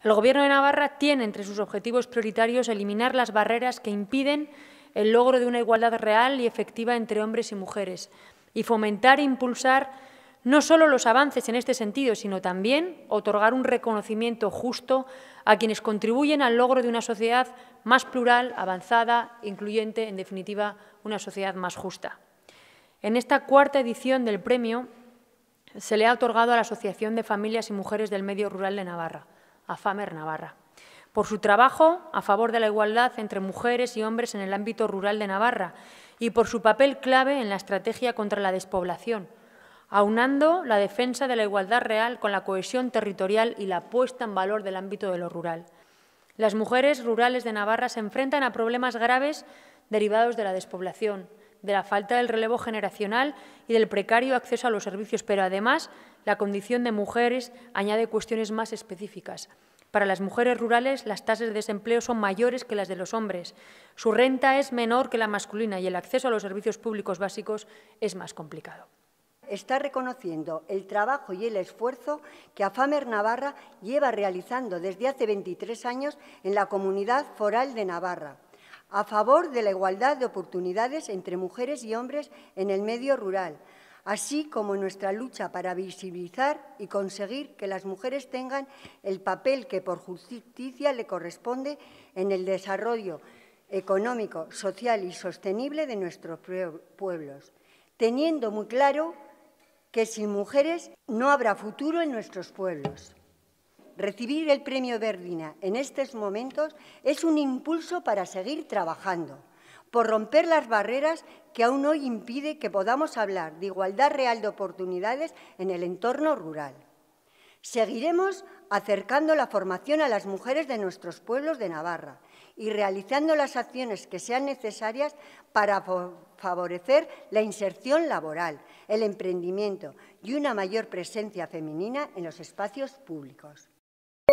El Gobierno de Navarra tiene entre sus objetivos prioritarios eliminar las barreras que impiden el logro de una igualdad real y efectiva entre hombres y mujeres y fomentar e impulsar no solo los avances en este sentido, sino también otorgar un reconocimiento justo a quienes contribuyen al logro de una sociedad más plural, avanzada, incluyente, en definitiva, una sociedad más justa. En esta cuarta edición del premio se le ha otorgado a la Asociación de Familias y Mujeres del Medio Rural de Navarra a FAMER Navarra por su trabajo a favor de la igualdad entre mujeres y hombres en el ámbito rural de Navarra y por su papel clave en la estrategia contra la despoblación, aunando la defensa de la igualdad real con la cohesión territorial y la puesta en valor del ámbito de lo rural. Las mujeres rurales de Navarra se enfrentan a problemas graves derivados de la despoblación, de la falta del relevo generacional y del precario acceso a los servicios, pero además la condición de mujeres añade cuestiones más específicas. Para las mujeres rurales, las tasas de desempleo son mayores que las de los hombres. Su renta es menor que la masculina y el acceso a los servicios públicos básicos es más complicado. Está reconociendo el trabajo y el esfuerzo que AFAMER Navarra lleva realizando desde hace 23 años en la comunidad foral de Navarra a favor de la igualdad de oportunidades entre mujeres y hombres en el medio rural, así como nuestra lucha para visibilizar y conseguir que las mujeres tengan el papel que por justicia le corresponde en el desarrollo económico, social y sostenible de nuestros pueblos, teniendo muy claro que sin mujeres no habrá futuro en nuestros pueblos recibir el premio Verdina en estos momentos es un impulso para seguir trabajando, por romper las barreras que aún hoy impide que podamos hablar de igualdad real de oportunidades en el entorno rural. Seguiremos acercando la formación a las mujeres de nuestros pueblos de Navarra y realizando las acciones que sean necesarias para favorecer la inserción laboral, el emprendimiento y una mayor presencia femenina en los espacios públicos.